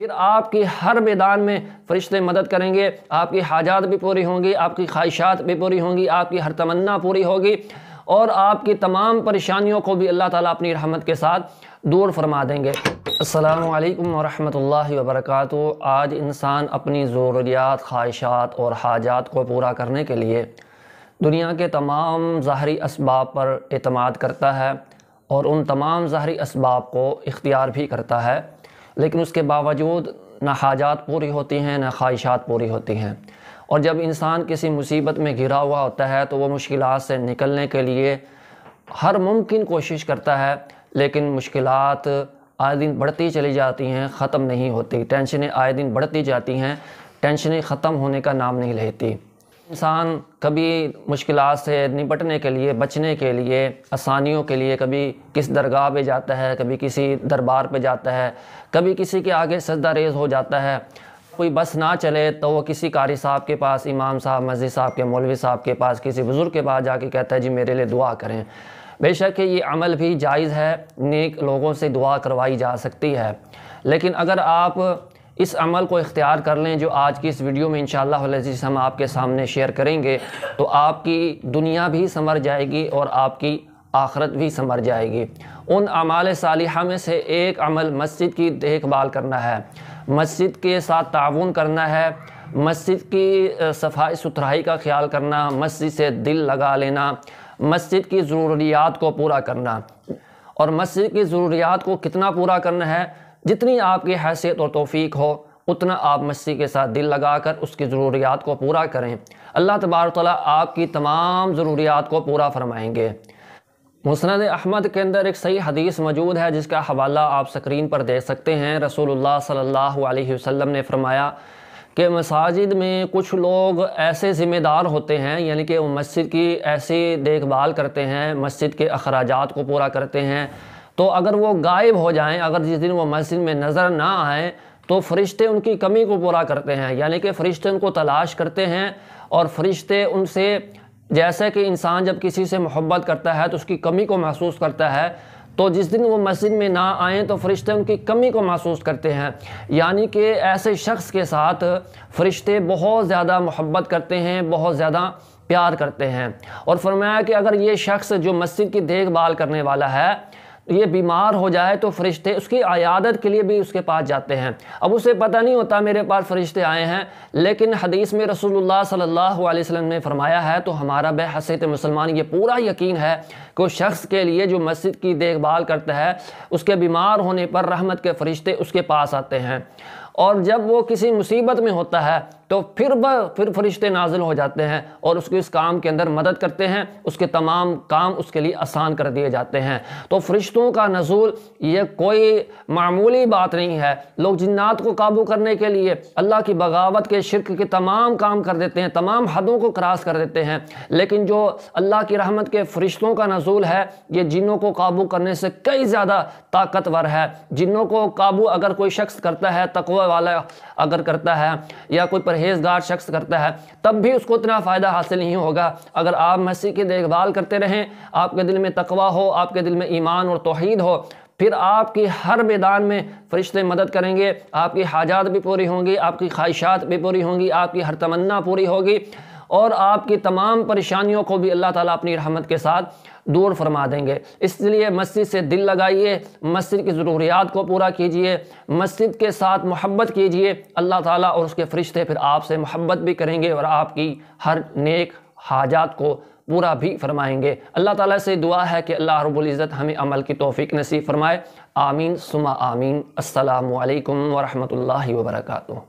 फिर आपके हर मैदान में फरिश्ते मदद करेंगे आपकी हाजात भी पूरी होंगी आपकी ख्वाहिशात भी पूरी होंगी आपकी हर तमन्ना पूरी होगी और आपकी तमाम परेशानियों को भी अल्लाह ताला अपनी रहमत के साथ दूर फरमा देंगे असलकम वरहमल वबरक आज इंसान अपनी ज़रूरियात ख्वाहिशात और हाजात को पूरा करने के लिए दुनिया के तमाम ज़ाहरी इसबाब पर अतमाद करता है और उन तमाम ज़ाहरी इसबाब को इख्तियार भी करता है लेकिन उसके बावजूद ना हाजात पूरी होती हैं ना ख्वाहिशात पूरी होती हैं और जब इंसान किसी मुसीबत में घिरा हुआ होता है तो वह मुश्किल से निकलने के लिए हर मुमकिन कोशिश करता है लेकिन मुश्किल आए दिन बढ़ती चली जाती हैं ख़त्म नहीं होती टेंशनें आए दिन बढ़ती जाती हैं टेंशनें ख़त्म होने का नाम नहीं लेती इंसान कभी मुश्किल से निपटने के लिए बचने के लिए आसानियों के लिए कभी किस दरगाह पे जाता है कभी किसी दरबार पे जाता है कभी किसी के आगे सजदा रेज हो जाता है कोई बस ना चले तो वो किसी कारी साहब के पास इमाम साहब मस्जिद साहब के मौलवी साहब के पास किसी बुज़ुर्ग के पास जाके कहता है जी मेरे लिए दुआ करें बेशक ये अमल भी जायज़ है नेक लोगों से दुआ करवाई जा सकती है लेकिन अगर आप इस अमल को इख्तियार कर लें जो आज की इस वीडियो में इन हम आपके सामने शेयर करेंगे तो आपकी दुनिया भी संवर जाएगी और आपकी आखरत भी संवर जाएगी उन अमाल सालिहा में से एक अमल मस्जिद की देखभाल करना है मस्जिद के साथ ताउन करना है मस्जिद की सफाई सुथराई का ख्याल करना मस्जिद से दिल लगा लेना मस्जिद की ज़रूरियात को पूरा करना और मस्जिद की ज़रूरियात को कितना पूरा करना है जितनी आपकी हैसियत और तोफ़ी हो उतना आप मसीह के साथ दिल लगाकर उसकी ज़रूरियात को पूरा करें अल्लाह तबार आपकी तमाम ज़रूरियात को पूरा फरमाएंगे मुसनद अहमद के अंदर एक सही हदीस मौजूद है जिसका हवाला आप स्क्रीन पर देख सकते हैं रसूलुल्लाह सल्लल्लाहु अलैहि वसल्लम ने फरमाया कि मसाजिद में कुछ लोग ऐसे ज़िम्मेदार होते हैं यानी कि वो मस्जिद की ऐसी देखभाल करते हैं मस्जिद के अखराज को पूरा करते हैं तो अगर वो गायब हो जाएं अगर जिस दिन वो मस्जिद में नज़र ना आएँ तो फरिश्ते उनकी कमी को पूरा करते हैं यानी कि फ़रिश्ते उनको तलाश करते हैं और फरिश्ते उनसे जैसे कि इंसान जब किसी से मोहब्बत करता है तो उसकी कमी को महसूस करता है तो जिस दिन वो मस्जिद में ना आएँ तो फरिश्ते उनकी कमी को महसूस करते हैं यानी कि ऐसे शख्स के साथ फरिश्ते बहुत ज़्यादा मोहब्बत करते हैं बहुत ज़्यादा प्यार करते हैं और फरमाया कि अगर ये शख्स जो मस्जिद की देखभाल करने वाला है ये बीमार हो जाए तो फरिश्ते उसकी आयादत के लिए भी उसके पास जाते हैं अब उसे पता नहीं होता मेरे पास फरिश्ते आए हैं लेकिन हदीस में रसूलुल्लाह सल्लल्लाहु अलैहि वसल्लम ने फरमाया है तो हमारा बेहसीत मुसलमान ये पूरा यकीन है कि उस शख्स के लिए जो मस्जिद की देखभाल करता है उसके बीमार होने पर रहमत के फरिश्ते उसके पास आते हैं और जब वो किसी मुसीबत में होता है तो फिर वह फिर फरिश्ते नाजिल हो जाते हैं और उसको इस काम के अंदर मदद करते हैं उसके तमाम काम उसके लिए आसान कर दिए जाते हैं तो फरिश्तों का नजूल ये कोई मामूली बात नहीं है लोग जिन्नात को काबू करने के लिए अल्लाह की बगावत के शिरक के तमाम काम कर देते हैं तमाम हदों को क्रॉस कर देते हैं लेकिन जो अल्लाह की रहमत के फरिश्तों का नजूल है ये जिनों को काबू करने से कई ज़्यादा ताकतवर है जिनों को काबू अगर कोई शख्स करता है तकवा वाला अगर करता है या कोई परहेजगार शख्स करता है तब भी उसको इतना फ़ायदा हासिल नहीं होगा अगर आप मसीह की देखभाल करते रहें आपके दिल में तकवा हो आपके दिल में ईमान और तोहद हो फिर आपकी हर मैदान में फरिश्ते मदद करेंगे आपकी हाजात भी पूरी होंगी आपकी ख्वाहिशात भी पूरी होंगी आपकी हर तमन्ना पूरी होगी और आपकी तमाम परेशानियों को भी अल्लाह ताला अपनी रहमत के साथ दूर फरमा देंगे इसलिए मस्जिद से दिल लगाइए मस्जिद की ज़रूरियात को पूरा कीजिए मस्जिद के साथ मोहब्बत कीजिए अल्लाह ताला और उसके फरिश्ते फिर आपसे मोहब्बत भी करेंगे और आपकी हर नेक हाजात को पूरा भी फरमाएंगे अल्लाह ताला से दुआ है कि अल्लाह रब्बुल इज़्ज़त हमें अमल की तौफीक नसीब फरमाए आमीन सुमा आमीन असलकम वालेकुम वरहमतुल्लाहि वबरकू